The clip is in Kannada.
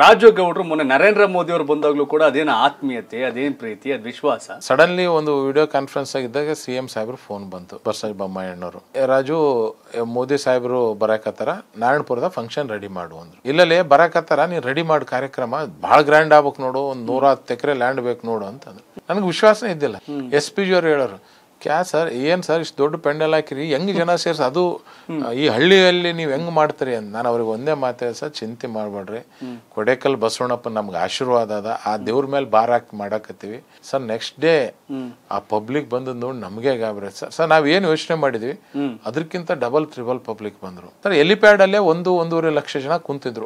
ರಾಜುಗೌಡರು ಮೊನ್ನೆ ನರೇಂದ್ರ ಮೋದಿ ಅವರು ಬಂದಾಗಲೂ ಕೂಡ ಅದೇನು ಆತ್ಮೀಯತೆ ಅದೇನು ಪ್ರೀತಿ ಅದು ವಿಶ್ವಾಸ ಸಡನ್ಲಿ ಒಂದು ವಿಡಿಯೋ ಕಾನ್ಫರೆನ್ಸ್ ಆಗಿದ್ದಾಗ ಸಿ ಎಂ ಸಾಹೇಬ್ರು ಫೋನ್ ಬಂತು ಬಸವ ಬೊಮ್ಮಾಯಣ್ಣವರು ರಾಜು ಮೋದಿ ಸಾಹೇಬರು ಬರಾಕತ್ತಾರ ನಾರಾಯಣಪುರದ ಫಂಕ್ಷನ್ ರೆಡಿ ಮಾಡು ಅಂದ್ರು ಇಲ್ಲಲೇ ಬರಾಕತ್ತಾರ ನೀನು ರೆಡಿ ಮಾಡಿ ಕಾರ್ಯಕ್ರಮ ಬಹಳ ಗ್ರ್ಯಾಂಡ್ ಆಗ್ಬೇಕು ನೋಡು ಒಂದು ನೂರ ಹತ್ತು ಎಕರೆ ಲ್ಯಾಂಡ್ ಬೇಕು ನೋಡು ಅಂತಂದ್ರು ನನಗೆ ವಿಶ್ವಾಸನೇ ಇದ್ದಿಲ್ಲ ಎಸ್ ಪಿ ಜಿ ಅವರು ಹೇಳೋರು ಕ್ಯಾ ಸರ್ ಏನು ಸರ್ ಇಷ್ಟು ದೊಡ್ಡ ಪೆಂಡಲ್ ಹಾಕಿರಿ ಹೆಂಗೆ ಜನ ಸೇರ್ಸಿ ಅದು ಈ ಹಳ್ಳಿಯಲ್ಲಿ ನೀವು ಹೆಂಗ್ ಮಾಡ್ತೀರಿ ಅಂತ ನಾನು ಅವ್ರಿಗೆ ಒಂದೇ ಮಾತೇ ಸರ್ ಚಿಂತೆ ಮಾಡಬೇಡ್ರಿ ಕೊಡೇಕಲ್ ಬಸವಣ್ಣಪ್ಪ ನಮ್ಗೆ ಆಶೀರ್ವಾದ ಅದ ಆ ದೇವ್ರ ಮೇಲೆ ಬಾರ್ ಹಾಕಿ ಮಾಡಾಕತ್ತೀವಿ ಸರ್ ನೆಕ್ಸ್ಟ್ ಡೇ ಆ ಪಬ್ಲಿಕ್ ಬಂದು ನೋಡಿ ನಮಗೆ ಗಾಬರಿ ಸರ್ ಸರ್ ಏನು ಯೋಚನೆ ಮಾಡಿದ್ವಿ ಅದಕ್ಕಿಂತ ಡಬಲ್ ತ್ರಿಬಲ್ ಪಬ್ಲಿಕ್ ಬಂದರು ಸರ್ ಎಲಿಪ್ಯಾಡಲ್ಲೇ ಒಂದು ಒಂದೂವರೆ ಲಕ್ಷ ಜನ ಕುಂತಿದ್ರು